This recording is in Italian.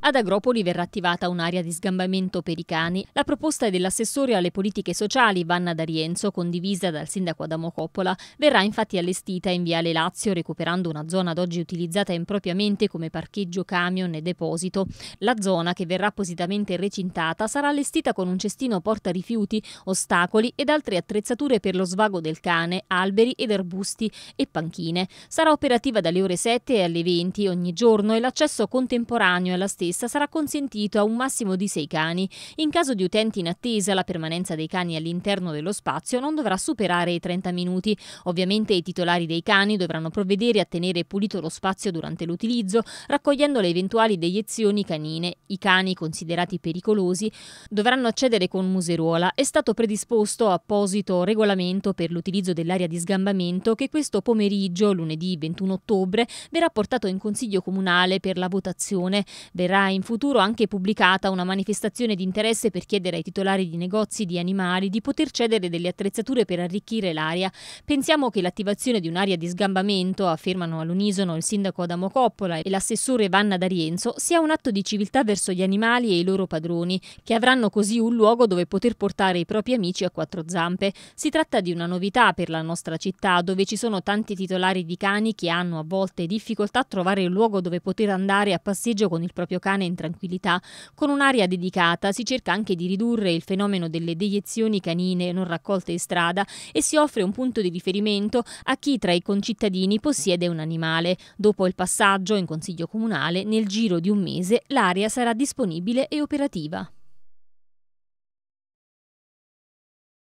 Ad Agropoli verrà attivata un'area di sgambamento per i cani. La proposta dell'assessore alle politiche sociali Vanna D'Arienzo, condivisa dal sindaco Adamo Coppola. Verrà infatti allestita in Viale Lazio, recuperando una zona ad oggi utilizzata impropriamente come parcheggio camion e deposito. La zona, che verrà appositamente recintata, sarà allestita con un cestino porta rifiuti, ostacoli ed altre attrezzature per lo svago del cane, alberi ed arbusti e panchine. Sarà operativa dalle ore 7 alle 20 ogni giorno e l'accesso contemporaneo alla stessa stessa sarà consentito a un massimo di sei cani. In caso di utenti in attesa, la permanenza dei cani all'interno dello spazio non dovrà superare i 30 minuti. Ovviamente i titolari dei cani dovranno provvedere a tenere pulito lo spazio durante l'utilizzo, raccogliendo le eventuali deiezioni canine. I cani considerati pericolosi dovranno accedere con museruola. È stato predisposto apposito regolamento per l'utilizzo dell'area di sgambamento che questo pomeriggio, lunedì 21 ottobre, verrà portato in Consiglio Comunale per la votazione. Verrà Sarà in futuro anche pubblicata una manifestazione di interesse per chiedere ai titolari di negozi di animali di poter cedere delle attrezzature per arricchire l'area. Pensiamo che l'attivazione di un'area di sgambamento, affermano all'unisono il sindaco Adamo Coppola e l'assessore Vanna D'Arienzo, sia un atto di civiltà verso gli animali e i loro padroni, che avranno così un luogo dove poter portare i propri amici a quattro zampe. Si tratta di una novità per la nostra città, dove ci sono tanti titolari di cani che hanno a volte difficoltà a trovare un luogo dove poter andare a passeggio con il proprio cane cane in tranquillità, con un'area dedicata si cerca anche di ridurre il fenomeno delle deiezioni canine non raccolte in strada e si offre un punto di riferimento a chi tra i concittadini possiede un animale. Dopo il passaggio in Consiglio Comunale, nel giro di un mese, l'area sarà disponibile e operativa.